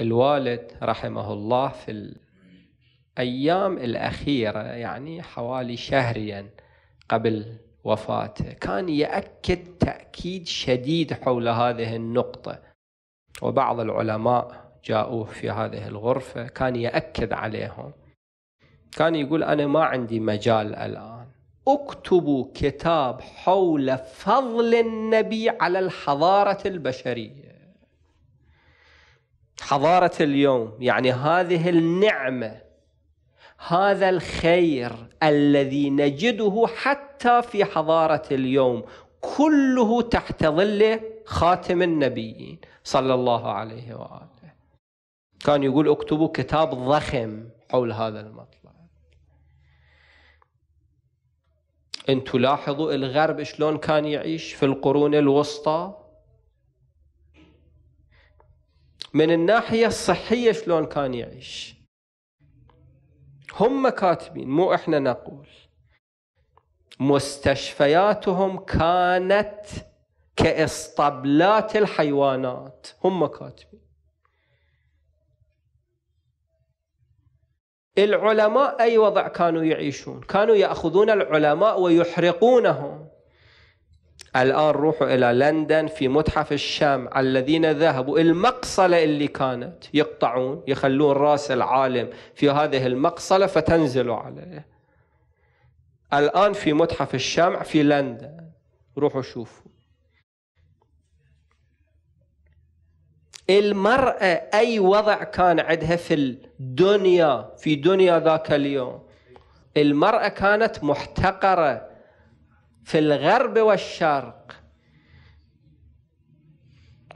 الوالد رحمه الله في الأيام الأخيرة يعني حوالي شهريا قبل وفاته كان يأكد تأكيد شديد حول هذه النقطة وبعض العلماء جاءوه في هذه الغرفة كان يأكد عليهم كان يقول أنا ما عندي مجال الآن اكتبوا كتاب حول فضل النبي على الحضارة البشرية حضارة اليوم يعني هذه النعمة هذا الخير الذي نجده حتى في حضارة اليوم كله تحت ظل خاتم النبيين صلى الله عليه وآله كان يقول اكتبوا كتاب ضخم حول هذا المطلب ان تلاحظوا الغرب شلون كان يعيش في القرون الوسطى من الناحية الصحية شلون كان يعيش هم كاتبين مو احنا نقول مستشفياتهم كانت كاسطبلات الحيوانات هم كاتبين العلماء اي وضع كانوا يعيشون كانوا ياخذون العلماء ويحرقونهم الآن روحوا إلى لندن في متحف الشام الذين ذهبوا المقصلة اللي كانت يقطعون يخلون رأس العالم في هذه المقصلة فتنزلوا عليه الآن في متحف الشام في لندن روحوا شوفوا المرأة أي وضع كان عندها في الدنيا في دنيا ذاك اليوم المرأة كانت محتقرة في الغرب والشرق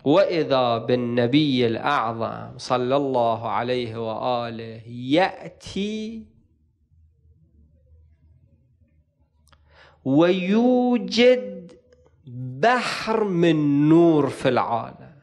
واذا بالنبي الاعظم صلى الله عليه واله ياتي ويوجد بحر من نور في العالم